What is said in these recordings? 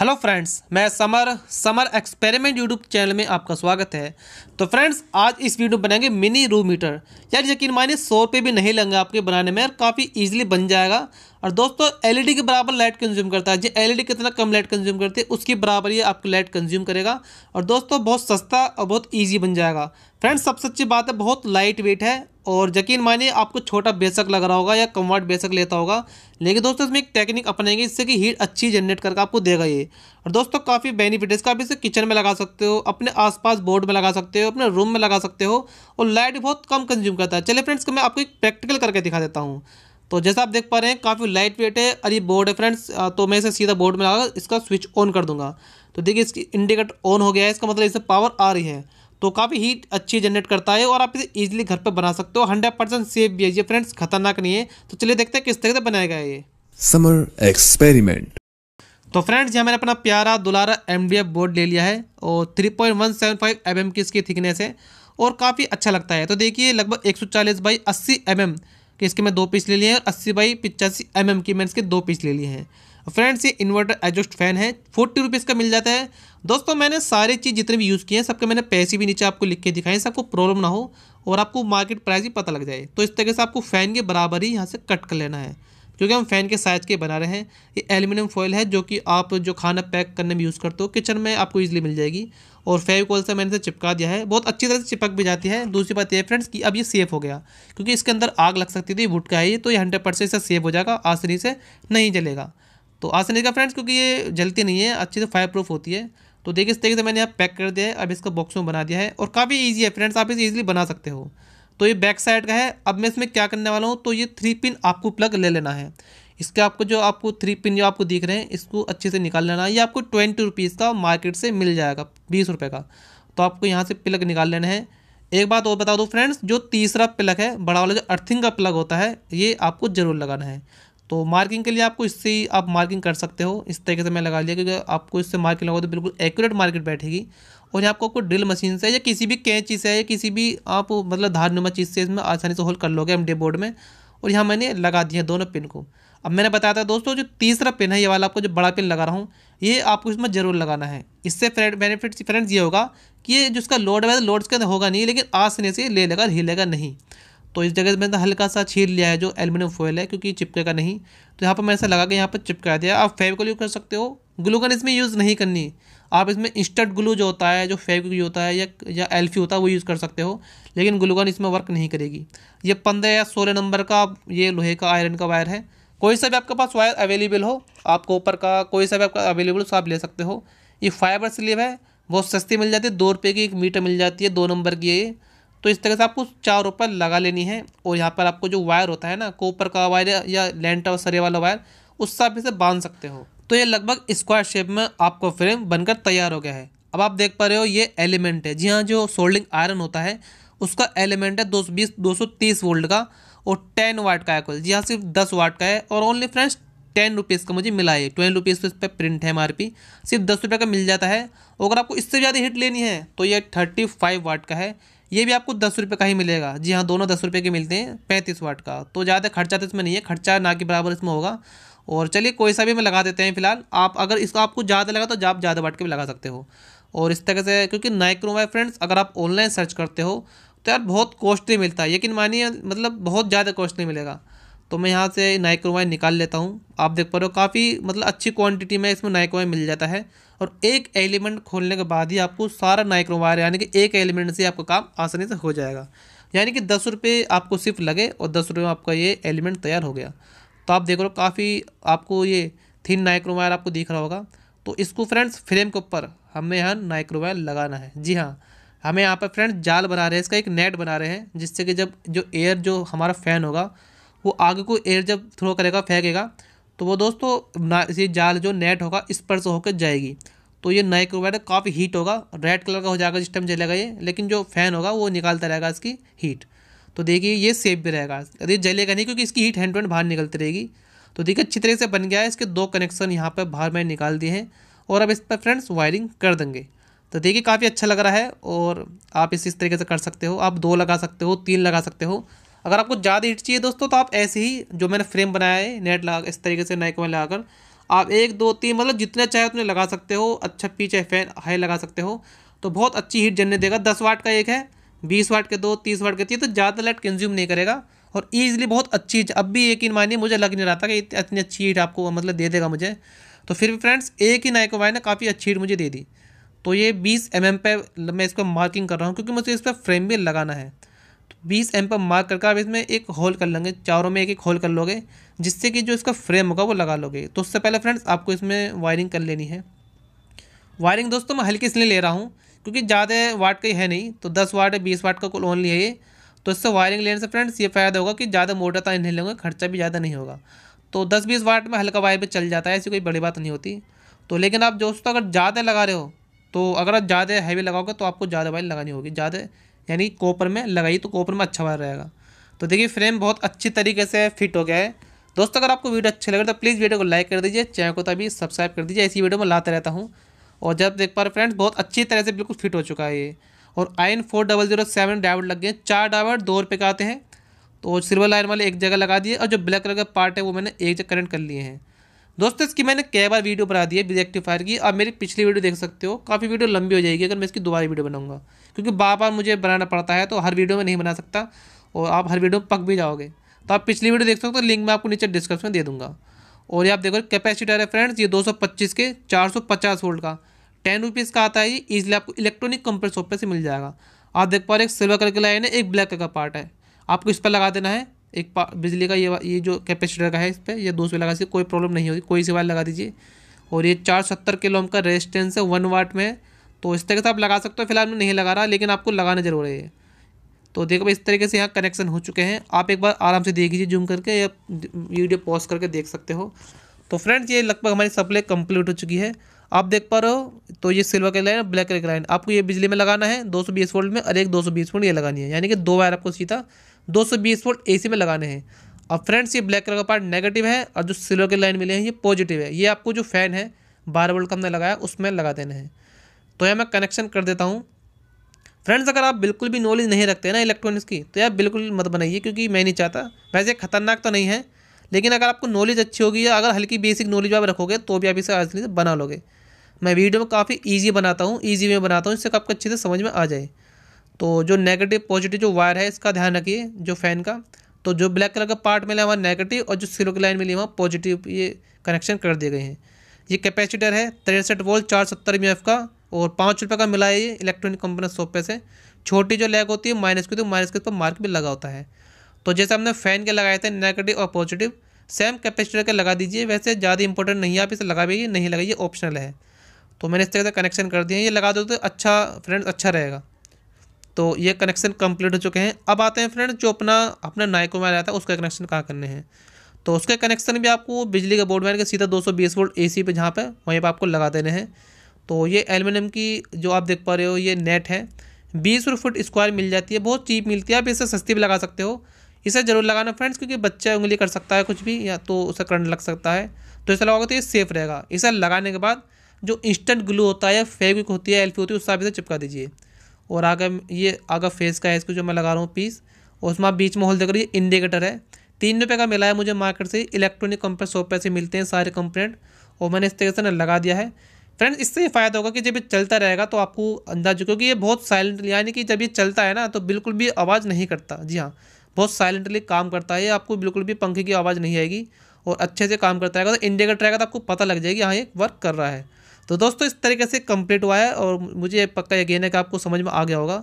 hello friends मैं Samar Samar experiment YouTube channel में आपका स्वागत है तो फ्रेंड्स आज इस वीडियो बनाएंगे मिनी रू मीटर यार यकीन मानिए सौ रुपये भी नहीं लगेंगे आपके बनाने में और काफ़ी इजीली बन जाएगा और दोस्तों एलईडी e के बराबर लाइट कंज्यूम करता है जो एलईडी e कितना कम लाइट कंज्यूम करती है उसकी बराबर ये आपकी लाइट कंज्यूम करेगा और दोस्तों बहुत सस्ता और बहुत ईजी बन जाएगा फ्रेंड्स सबसे अच्छी बात है बहुत लाइट वेट है और यकीन मानिए आपको छोटा बेसक लग रहा होगा या कमवर्ट बेसक लेता होगा लेकिन दोस्तों इसमें एक टेक्निक अपनाएंगे इससे कि हीट अच्छी जनरेट करके आपको देगा ये और दोस्तों काफ़ी बेनिफिट है इसका आप इसे किचन में लगा सकते हो अपने आसपास बोर्ड में लगा सकते हो अपने रूम में लगा सकते हो और लाइट बहुत कम कंज्यूम करता है चले फ्रेंड्स मैं आपको एक प्रैक्टिकल करके दिखा देता हूँ तो जैसा आप देख पा रहे हैं काफ़ी लाइट वेट है और ये बोर्ड है फ्रेंड्स तो मैं इसे सीधा बोर्ड में लगा इसका स्विच ऑन कर दूंगा तो देखिए इसकी इंडिकेटर ऑन हो गया है इसका मतलब इससे पावर आ रही है तो काफ़ी हीट अच्छी जनरेट करता है और आप इसे ईजिली घर पर बना सकते हो हंड्रेड परसेंट सेफ भी है ये फ्रेंड्स खतरनाक नहीं है तो चलिए देखते हैं किस तरह से बनाया गया ये समर एक्सपेरिमेंट तो फ्रेंड्स यहाँ मैंने अपना प्यारा दुलारा एम बोर्ड ले लिया है और three point one seven five M M की इसकी थिकनेस है और काफ़ी अच्छा लगता है तो देखिए लगभग एक सौ चालीस बाई अस्सी एम एम कि इसके मैं दो पीस ले लिए हैं और अस्सी बाई पिचासी एम एम की मैंने इसके दो पीस ले लिए हैं फ्रेंड्स ये इन्वर्टर एडजस्ट फैन है फोर्टी रुपीज़ का मिल जाता है दोस्तों मैंने सारी चीज़ जितने भी यूज़ किए हैं सबके मैंने पैसे भी नीचे आपको लिख के दिखाए हैं सबको प्रॉब्लम ना हो और आपको मार्केट प्राइस भी पता लग जाए तो इस तरीके से आपको फ़ैन के बराबर ही यहाँ से कट कर लेना है क्योंकि हम फ़ैन के साइज़ के बना रहे हैं ये एल्युमिनियम फॉइल है जो कि आप जो खाना पैक करने में यूज़ करते हो किचन में आपको ईजिली मिल जाएगी और फेविकॉल से मैंने इसे चिपका दिया है बहुत अच्छी तरह से चिपक भी जाती है दूसरी बात ये फ्रेंड्स कि अब ये सेफ़ हो गया क्योंकि इसके अंदर आग लग सकती थी वुड का है ये तो ये हंड्रेड परसेंट इससे सेफ हो जाएगा आसानी से नहीं जलेगा तो आसानी का फ्रेंड्स क्योंकि ये जलती नहीं है अच्छी से फायर प्रूफ होती है तो देखिए इस तरीके से मैंने यहाँ पैक कर दिया है अब इसका बॉक्स में बना दिया है और काफ़ी ईजी है फ्रेंड्स आप इसे ईजिली बना सकते हो तो ये बैक साइड का है अब मैं इसमें क्या करने वाला हूँ तो ये थ्री पिन आपको प्लग ले लेना है इसके आपको जो आपको थ्री पिन जो आपको दिख रहे हैं इसको अच्छे से निकाल लेना है ये आपको ट्वेंटी रुपीज़ का मार्केट से मिल जाएगा बीस रुपये का तो आपको यहाँ से प्लग निकाल लेना है एक बात और बता दो फ्रेंड्स जो तीसरा प्लग है बड़ा वाला जो अर्थिंग का प्लग होता है ये आपको ज़रूर लगाना है तो मार्किंग के लिए आपको इससे ही आप मार्किंग कर सकते हो इस तरीके से मैं लगा लिया क्योंकि आपको इससे मार्किंग लगाओ तो बिल्कुल एक्यूरेट मार्केट बैठेगी और यहाँ आपको आपको ड्रिल मशीन से या किसी भी कैंची से या किसी भी आप मतलब धारनुमा चीज़ से इसमें आसानी से होल कर लोगे एम बोर्ड में और यहाँ मैंने लगा दिए दोनों पिन को अब मैंने बताया था दोस्तों जो तीसरा पिन है ये वाला आपको जो बड़ा पिन लगा रहा हूँ ये आपको इसमें ज़रूर लगाना है इससे बेनिफिट फ्रेंड्स ये होगा कि ये जिसका लोड है लोड के अंदर होगा नहीं लेकिन आसने से ले लेगा हिलेगा नहीं तो इस जगह मैंने हल्का सा छील लिया है जो एलमिनियम फॉयल है क्योंकि चिपकेगा नहीं तो यहाँ पर मैंने ऐसा लगा के यहाँ पर चिपका दिया आप फेविकल यूज़ कर सकते हो ग्लूकन इसमें यूज़ नहीं करनी आप इसमें इंस्टेंट ग्लू जो होता है जो फेविक होता है या या एल्फी होता है वो यूज़ कर सकते हो लेकिन ग्लूगन इसमें वर्क नहीं करेगी ये पंद्रह या सोलह नंबर का ये लोहे का आयरन का वायर है कोई सा भी आपके पास वायर अवेलेबल हो आप ऊपर का कोई सा भी आपका अवेलेबल हो तो आप ले सकते हो ये फाइबर स्लीव है बहुत सस्ती मिल जाती है दो रुपये की एक मीटर मिल जाती है दो नंबर की ये तो इस तरह से आपको चार रुपये लगा लेनी है और यहाँ पर आपको जो वायर होता है ना कोपर का वायर या और सरे वाला वायर उस हिसाब से बांध सकते हो तो ये लगभग स्क्वायर शेप में आपको फ्रेम बनकर तैयार हो गया है अब आप देख पा रहे हो ये एलिमेंट है जी हाँ जो सोल्डिंग आयरन होता है उसका एलिमेंट है दो सौ बीस दो सौ तीस वोल्ट का और टेन वाट का है कुल जी हाँ सिर्फ दस वाट का है और ओनली फ्रेंड्स टेन रुपीज़ का मुझे मिला है ट्वेंटी रुपीज़ तो इस पर प्रिंट है एम सिर्फ दस रुपये का मिल जाता है अगर आपको इससे ज़्यादा हिट लेनी है तो ये थर्टी फाइव वाट का है ये भी आपको दस रुपये का ही मिलेगा जी हाँ दोनों दस रुपये के मिलते हैं पैंतीस वाट का तो ज़्यादा खर्चा तो इसमें नहीं है खर्चा ना के बराबर इसमें होगा और चलिए कोई सा भी मैं लगा देते हैं फिलहाल आप अगर इसको आपको ज़्यादा लगा तो आप ज़्यादा बांट के भी लगा सकते हो और इस तरह से क्योंकि नाइक्रोम है फ्रेंड्स अगर आप ऑनलाइन सर्च करते हो तो यार बहुत कॉस्टली मिलता है यकीन मानिए मतलब बहुत ज़्यादा कॉस्टली मिलेगा तो मैं यहाँ से नाइक्रोमाइन निकाल लेता हूँ आप देख पा रहे हो काफ़ी मतलब अच्छी क्वांटिटी में इसमें नाइक्रोमाइन मिल जाता है और एक एलिमेंट खोलने के बाद ही आपको सारा नाइक्रोमायर यानी कि एक एलिमेंट से आपका काम आसानी से हो जाएगा यानी कि दस रुपये आपको सिर्फ लगे और दस रुपये में आपका ये एलिमेंट तैयार हो गया तो आप देख रहे हो काफ़ी आपको ये थिन नाइक्रोवायर आपको दिख रहा होगा तो इसको फ्रेंड्स फ्रेम के ऊपर हमें यहाँ नाइक्रोवायर लगाना है जी हाँ हमें यहाँ पर फ्रेंड्स जाल बना रहे हैं इसका एक नेट बना रहे हैं जिससे कि जब जो एयर जो हमारा फ़ैन होगा वो आगे को एयर जब थ्रो करेगा फेंकेगा तो वो दोस्तों ये जाल जो नेट होगा इस पर से होकर जाएगी तो ये नाइक्रोवायर काफ़ी हीट होगा रेड कलर का हो जाएगा जिस टाइम जलेगा ये लेकिन जो फ़ैन होगा वो निकालता रहेगा इसकी हीट तो देखिए ये सेफ भी रहेगा यदि जलेगा नहीं क्योंकि इसकी हीट हैंड टू हैंड बाहर निकलती रहेगी तो देखिए अच्छी तरह से बन गया है इसके दो कनेक्शन यहाँ पर बाहर मैंने निकाल दिए हैं और अब इस पर फ्रेंड्स वायरिंग कर देंगे तो देखिए काफ़ी अच्छा लग रहा है और आप इस इस तरीके से कर सकते हो आप दो लगा सकते हो तीन लगा सकते हो अगर आपको ज़्यादा हीट चाहिए दोस्तों तो आप ऐसे ही जो मैंने फ्रेम बनाया है नेट लगा इस तरीके से नाइक में लगाकर आप एक दो तीन मतलब जितने चाहे उतने लगा सकते हो अच्छा पीछे फैन हाई लगा सकते हो तो बहुत अच्छी हीट जनने देगा दस वाट का एक है बीस वाट के दो तीस वाट के तीन तो ज़्यादा लाइट कंज्यूम नहीं करेगा और ईजिली बहुत अच्छी अब भी एक ही मानिए मुझे लग नहीं रहा था कि इतनी अच्छी हीट आपको मतलब दे देगा मुझे तो फिर भी फ्रेंड्स एक ही नाइको वाई ने काफ़ी अच्छी हीट मुझे दे दी तो ये बीस एम एम पे मैं इसको मार्किंग कर रहा हूँ क्योंकि मुझे इस पर फ्रेम भी लगाना है तो बीस एम पे मार्क करके आप इसमें एक होल कर लेंगे चारों में एक एक होल कर लोगे जिससे कि जो इसका फ्रेम होगा वो लगा लोगे तो उससे पहले फ्रेंड्स आपको इसमें वायरिंग कर लेनी है वायरिंग दोस्तों मैं हल्की इसलिए ले रहा हूँ क्योंकि ज़्यादा वाट का ही है नहीं तो दस वाट है बीस वाट का कुल ओनली है ये तो इससे वायरिंग लेने से फ्रेंड्स ये फ़ायदा होगा कि ज़्यादा मोटर तार तो नहीं लेंगे खर्चा भी ज़्यादा नहीं होगा तो दस बीस वाट में हल्का वायर भी चल जाता है ऐसी कोई बड़ी बात नहीं होती तो लेकिन आप दोस्तों अगर ज़्यादा लगा रहे हो तो अगर आप ज़्यादा हैवी लगाओगे तो आपको ज़्यादा वायर लगानी होगी ज़्यादा यानी कॉपर में लगाई तो कॉपर में अच्छा वायर रहेगा तो देखिए फ्रेम बहुत अच्छी तरीके से फिट हो गया है दोस्तों अगर आपको वीडियो अच्छे लगे तो प्लीज़ वीडियो को लाइक कर दीजिए चैनल को तभी सब्सक्राइब कर दीजिए ऐसी वीडियो में लाते रहता हूँ और जब देख पा रहे फ्रेंड्स बहुत अच्छी तरह से बिल्कुल फिट हो चुका है ये और I N four double zero seven डायवर्ट लग गए चार डायवर्ट दो रुपये के आते हैं तो सिल्वर लाइन वाले एक जगह लगा दिए और जो ब्लैक कलर का पार्ट है वो मैंने एक जगह करेंट कर लिए हैं दोस्तों इसकी मैंने कई बार वीडियो बना दी है बिजेक्टिफायर की आप मेरी पिछली वीडियो देख सकते हो काफ़ी वीडियो लंबी हो जाएगी अगर मैं इसकी दोबारा वीडियो बनाऊंगा क्योंकि बार बार मुझे बनाना पड़ता है तो हर वीडियो में नहीं बना सकता और आप हर वीडियो में पक भी जाओगे तो आप पिछली वीडियो देख सकते हो लिंक तो मैं आपको नीचे डिस्क्रिप्शन में दे दूँगा और ये आप देखो कैपेसिटी है फ्रेंड्स ये दो के चार वोल्ट का टेन रुपीज़ का आता है ये इजिली आपको इलेक्ट्रॉनिक कंपनी शॉप पे से मिल जाएगा आप देख पा रहे एक सिल्वर कलर का लाइन है एक ब्लैक कलर का पार्ट है आपको इस पर लगा देना है एक बिजली का ये ये जो कैपेसिटर का है इस पर यह दो सौ लगा दीजिए कोई प्रॉब्लम नहीं होगी कोई सी वायर लगा दीजिए और ये चार सत्तर किलो का रेजिस्टेंस है वन वाट में तो इस तरीके से आप लगा सकते हो फिलहाल मैं नहीं लगा रहा लेकिन आपको लगाना जरूर है तो देखो भाई इस तरीके से यहाँ कनेक्शन हो चुके हैं आप एक बार आराम से देख लीजिए जूम करके या वीडियो पॉज करके देख सकते हो तो फ्रेंड्स ये लगभग हमारी सप्लाई कंप्लीट हो चुकी है आप देख पा रहे हो तो ये silver colour line black colour की लाइन आपको ये बिजली में लगाना है 220 वोल्ट में और एक 220 वोल्ट ये लगानी है यानी कि दो वायर आपको सीधा 220 वोल्ट सी में लगाने हैं अब फ्रेंड्स ये ब्लैक कलर का पार्ट नेगेटिव है और जो सिल्वर की लाइन मिले हैं ये पॉजिटिव है ये आपको जो फैन है बारह वोल्ट का हमने लगाया उसमें लगा देना है तो यह मैं कनेक्शन कर देता हूँ फ्रेंड्स अगर आप बिल्कुल भी नॉलेज नहीं रखते ना इलेक्ट्रॉनिक्स की तो यार बिल्कुल मत बनाइए क्योंकि मैं नहीं चाहता वैसे खतरनाक तो नहीं है लेकिन अगर आपको नॉलेज अच्छी होगी या अगर हल्की बेसिक नॉलेज आप रखोगे तो भी आप इसे आसानी से बना लोगे मैं वीडियो में काफ़ी ईजी बनाता हूँ ईजी में बनाता हूँ इससे आपको अच्छे से समझ में आ जाए तो जो नेगेटिव पॉजिटिव जो वायर है इसका ध्यान रखिए जो फ़ैन का तो जो ब्लैक कलर का पार्ट मिला वहाँ नेगेटिव और जो सिलो की लाइन मिली वहाँ पॉजिटिव ये कनेक्शन कर दिए गए हैं ये कैपेसिटर है तिरसठ वोल्ट चार सत्तर एम का और पाँच रुपये का मिला है ये इलेक्ट्रॉनिक कंपनी शॉप पे से छोटी जो लैग होती है माइनस की तो माइनस के ऊपर मार्क भी लगा होता है तो जैसे हमने फ़ैन के लगाए थे नेगेटिव और पॉजिटिव सेम कैपेसिटर के लगा दीजिए वैसे ज़्यादा इंपॉर्टेंट नहीं है आप इसे भी नहीं लगाइए ऑप्शनल है तो मैंने इस तरह से कनेक्शन कर दिए ये लगा दो तो अच्छा फ्रेंड्स अच्छा रहेगा तो ये कनेक्शन कंप्लीट हो चुके हैं अब आते हैं फ्रेंड जो अपना अपना नाइको में आया था उसका कनेक्शन कहाँ करने हैं तो उसके कनेक्शन भी आपको बिजली के बोर्ड में के सीधा 220 वोल्ट एसी पे जहाँ पे वहीं पर आपको लगा देने हैं तो ये एलमिनियम की जो आप देख पा रहे हो ये नेट है बीस रुपये फुट स्क्वायर मिल जाती है बहुत चीप मिलती है आप इसे सस्ती भी लगा सकते हो इसे ज़रूर लगाना फ्रेंड्स क्योंकि बच्चा उंगली कर सकता है कुछ भी या तो उसे करंट लग सकता है तो इसे लगाओगे तो ये सेफ़ रहेगा इसे लगाने के बाद जो इंस्टेंट ग्लू होता है या फेविक होती है एल्फी होती है उस हिसाब से चिपका दीजिए और आगे ये आगे फेस का है इसको जो मैं लगा रहा हूँ पीस और उसमें आप बीच माहौल देख रही है इंडिकेटर है तीन रुपये का मिला है मुझे मार्केट से इलेक्ट्रॉनिक कंपनी सौ से मिलते हैं सारे कंपोनेंट और मैंने इस तरीके से ना लगा दिया है फ्रेंड्स इससे ये फ़ायदा होगा कि जब ये चलता रहेगा तो आपको अंदाज क्योंकि ये बहुत साइलेंटली यानी कि जब ये चलता है ना तो बिल्कुल भी आवाज़ नहीं करता जी हाँ बहुत साइलेंटली काम करता है आपको बिल्कुल भी पंखे की आवाज़ नहीं आएगी और अच्छे से काम करता रहेगा तो इंडिकेटर रहेगा तो आपको पता लग जाएगी हाँ ये वर्क कर रहा है तो दोस्तों इस तरीके से कंप्लीट हुआ है और मुझे पक्का यकीन है कि आपको समझ में आ गया होगा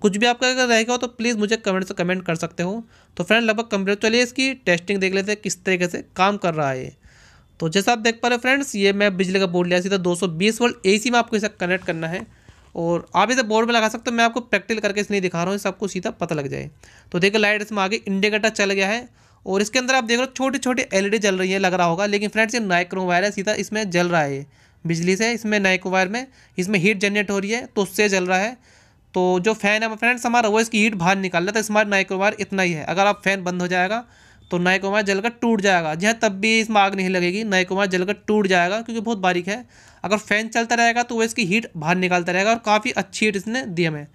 कुछ भी आपका अगर रहेगा तो प्लीज़ मुझे कमेंट से कमेंट कर सकते हो तो फ्रेंड लगभग कंप्लीट चलिए इसकी टेस्टिंग देख लेते हैं किस तरीके से काम कर रहा है तो जैसा आप देख पा रहे फ्रेंड्स ये मैं बिजली का बोर्ड लिया सीधा दो 220 वोल्ट सी में आपको इसे कनेक्ट करना है और आप इसे बोर्ड में लगा सकते हो मैं आपको प्रैक्टिकल करके इसलिए दिखा रहा हूँ सबको सीधा पता लग जाए तो देखिए लाइट इसमें आगे इंडिकेटर चल गया है और इसके अंदर आप देख रहे हो छोटे छोटे एलईडी जल रही है लग रहा होगा लेकिन फ्रेंड्स ये नाइक्रो वायर है सीधा इसमें जल रहा है बिजली से इसमें नाइको वायर में इसमें हीट जनरेट हो रही है तो उससे जल रहा है तो जो फैन है फ्रेंड्स हमारा वो इसकी हीट बाहर निकाल लेता है स्मार्ट नाइको वायर इतना ही है अगर आप फैन बंद हो जाएगा तो नाइको वायर जलकर टूट जाएगा जी हाँ, तब भी इसमें आग नहीं लगेगी नाइकोमायर जलकर टूट जाएगा क्योंकि बहुत बारीक है अगर फैन चलता रहेगा तो वो इसकी हीट बाहर निकालता रहेगा और काफ़ी अच्छी हीट इसने दी हमें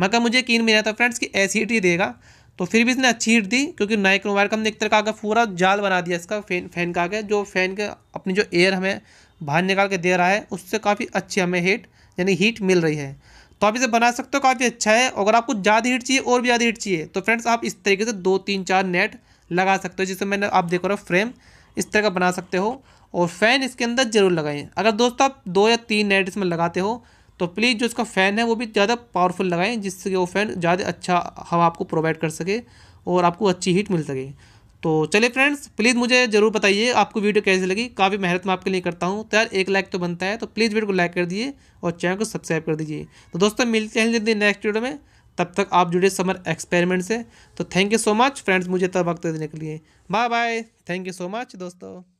मगर मुझे यकीन भी नहीं आता फ्रेंड्स कि ऐसी हीट ही देगा तो फिर भी इसने अच्छी हीट दी क्योंकि नाइक्रोवायर का हमने एक तरह का आगे पूरा जाल बना दिया इसका फैन फैन का आगे जो फैन के अपनी जो एयर हमें बाहर निकाल के दे रहा है उससे काफ़ी अच्छी हमें हीट यानी हीट मिल रही है तो आप इसे बना सकते हो काफ़ी अच्छा है अगर आपको ज़्यादा हीट चाहिए और भी ज़्यादा हीट चाहिए तो फ्रेंड्स आप इस तरीके से दो तीन चार नेट लगा सकते हो जिससे मैंने आप देखो रहे फ्रेम इस तरह का बना सकते हो और फ़ैन इसके अंदर ज़रूर लगाएं अगर दोस्तों आप दो या तीन नेट इसमें लगाते हो तो प्लीज़ जो इसका फ़ैन है वो भी ज़्यादा पावरफुल लगाएं जिससे कि वो फ़ैन ज़्यादा अच्छा हवा आपको प्रोवाइड कर सके और आपको अच्छी हीट मिल सके तो चलिए फ्रेंड्स प्लीज़ मुझे ज़रूर बताइए आपको वीडियो कैसी लगी काफ़ी मेहनत मैं आपके लिए करता हूँ तो यार एक लाइक तो बनता है तो प्लीज़ वीडियो को लाइक कर दिए और चैनल को सब्सक्राइब कर दीजिए तो दोस्तों मिलते हैं जल्दी नेक्स्ट वीडियो में तब तक आप जुड़े समर एक्सपेरिमेंट से तो thank you so much friends मुझे तब वक्त देने के लिए bye bye thank you so much दोस्तों